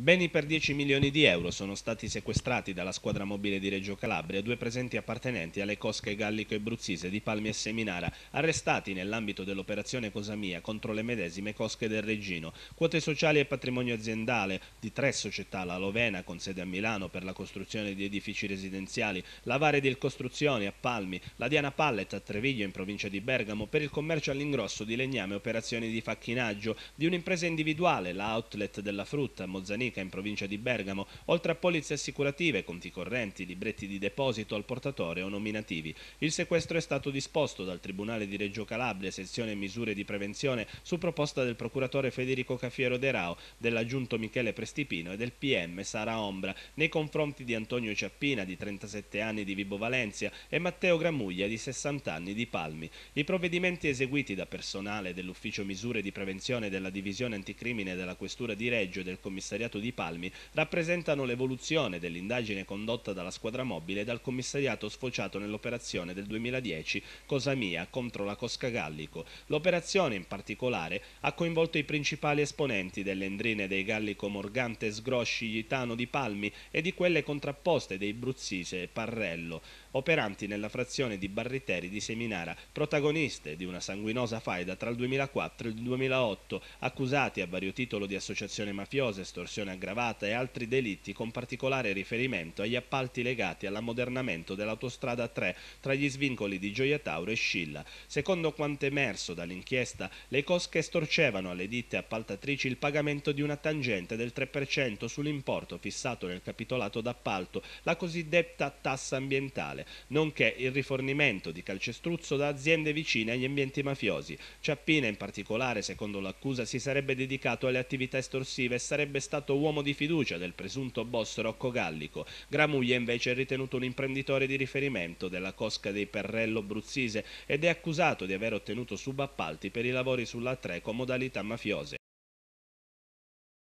Beni per 10 milioni di euro sono stati sequestrati dalla squadra mobile di Reggio Calabria due presenti appartenenti alle cosche gallico-ebruzzise e di Palmi e Seminara, arrestati nell'ambito dell'operazione Cosa Mia contro le medesime cosche del Regino. Quote sociali e patrimonio aziendale di tre società, la Lovena con sede a Milano per la costruzione di edifici residenziali, la Varedil Costruzioni a Palmi, la Diana Pallet a Treviglio in provincia di Bergamo per il commercio all'ingrosso di legname e operazioni di facchinaggio, di un'impresa individuale, la Outlet della Frutta a Mozzanini Formica in provincia di Bergamo, oltre a polizze assicurative, conti correnti, libretti di deposito al portatore o nominativi. Il sequestro è stato disposto dal Tribunale di Reggio Calabria, sezione misure di prevenzione, su proposta del procuratore Federico Cafiero De Rao, dell'aggiunto Michele Prestipino e del PM Sara Ombra, nei confronti di Antonio Ciappina, di 37 anni di Vibo Valencia, e Matteo Gramuglia, di 60 anni di Palmi. I provvedimenti eseguiti da personale dell'Ufficio Misure di Prevenzione della Divisione Anticrimine della Questura di Reggio e del Commissariato dell'Istituto di Palmi rappresentano l'evoluzione dell'indagine condotta dalla squadra mobile e dal commissariato sfociato nell'operazione del 2010 Cosa Mia contro la Cosca Gallico. L'operazione in particolare ha coinvolto i principali esponenti delle endrine dei Gallico Morgante, Sgrosci, Gitano di Palmi e di quelle contrapposte dei Bruzzise e Parrello, operanti nella frazione di Barriteri di Seminara, protagoniste di una sanguinosa faida tra il 2004 e il 2008, accusati a vario titolo di associazione mafiosa, estorsione corruzione aggravata e altri delitti con particolare riferimento agli appalti legati all'ammodernamento dell'autostrada 3 tra gli svincoli di Gioia Tauro e Scilla. Secondo quanto emerso dall'inchiesta, le cosche storcevano alle ditte appaltatrici il pagamento di una tangente del 3% sull'importo fissato nel capitolato d'appalto, la cosiddetta tassa ambientale, nonché il rifornimento di calcestruzzo da aziende vicine agli ambienti mafiosi. Ciappina in particolare, secondo l'accusa, si sarebbe dedicato alle attività estorsive e sarebbe stato fatto uomo di fiducia del presunto boss Rocco Gallico. Gramuglia invece è ritenuto un imprenditore di riferimento della cosca dei Perrello Bruzzise ed è accusato di aver ottenuto subappalti per i lavori sulla 3 con modalità mafiose.